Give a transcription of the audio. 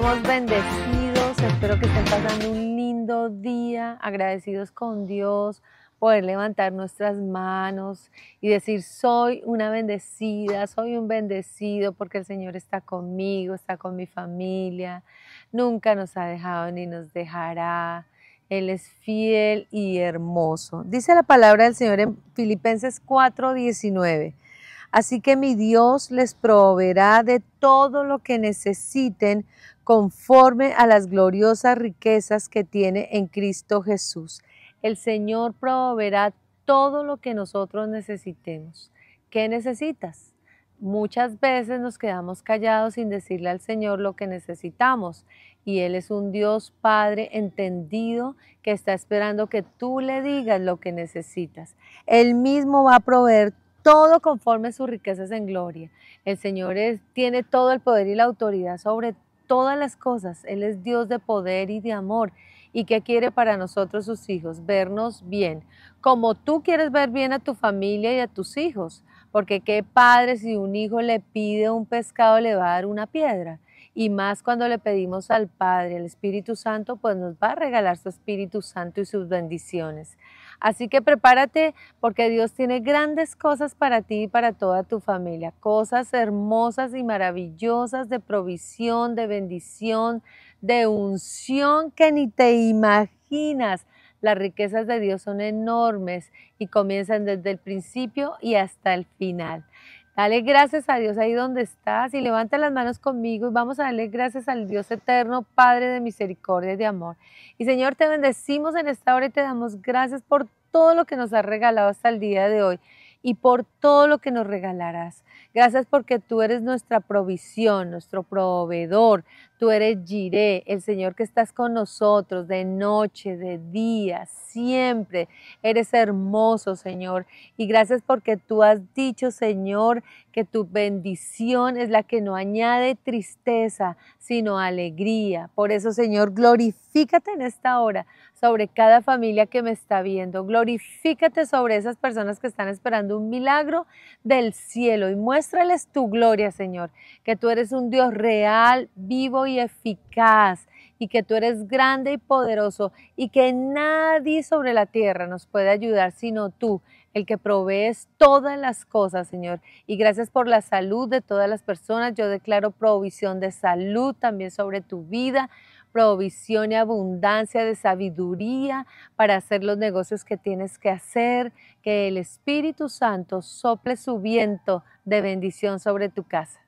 Somos bendecidos, espero que estén pasando un lindo día, agradecidos con Dios, poder levantar nuestras manos y decir, soy una bendecida, soy un bendecido porque el Señor está conmigo, está con mi familia, nunca nos ha dejado ni nos dejará. Él es fiel y hermoso. Dice la palabra del Señor en Filipenses 4:19. Así que mi Dios les proveerá de todo lo que necesiten conforme a las gloriosas riquezas que tiene en Cristo Jesús. El Señor proveerá todo lo que nosotros necesitemos. ¿Qué necesitas? Muchas veces nos quedamos callados sin decirle al Señor lo que necesitamos y Él es un Dios Padre entendido que está esperando que tú le digas lo que necesitas. Él mismo va a proveer todo conforme a sus riquezas en gloria. El Señor es, tiene todo el poder y la autoridad sobre todas las cosas. Él es Dios de poder y de amor. ¿Y que quiere para nosotros sus hijos? Vernos bien. Como tú quieres ver bien a tu familia y a tus hijos porque qué padre si un hijo le pide un pescado le va a dar una piedra. Y más cuando le pedimos al Padre, al Espíritu Santo, pues nos va a regalar su Espíritu Santo y sus bendiciones. Así que prepárate porque Dios tiene grandes cosas para ti y para toda tu familia, cosas hermosas y maravillosas de provisión, de bendición, de unción que ni te imaginas. Las riquezas de Dios son enormes y comienzan desde el principio y hasta el final. Dale gracias a Dios ahí donde estás y levanta las manos conmigo y vamos a darle gracias al Dios eterno, Padre de misericordia y de amor. Y Señor, te bendecimos en esta hora y te damos gracias por todo lo que nos has regalado hasta el día de hoy y por todo lo que nos regalarás. Gracias porque tú eres nuestra provisión, nuestro proveedor, Tú eres Jiré, el Señor que estás con nosotros de noche, de día, siempre. Eres hermoso, Señor. Y gracias porque tú has dicho, Señor, que tu bendición es la que no añade tristeza, sino alegría. Por eso, Señor, glorifícate en esta hora sobre cada familia que me está viendo. Glorifícate sobre esas personas que están esperando un milagro del cielo y muéstrales tu gloria, Señor, que tú eres un Dios real, vivo y y eficaz y que tú eres grande y poderoso y que nadie sobre la tierra nos puede ayudar sino tú, el que provees todas las cosas, Señor. Y gracias por la salud de todas las personas. Yo declaro provisión de salud también sobre tu vida, provisión y abundancia de sabiduría para hacer los negocios que tienes que hacer. Que el Espíritu Santo sople su viento de bendición sobre tu casa.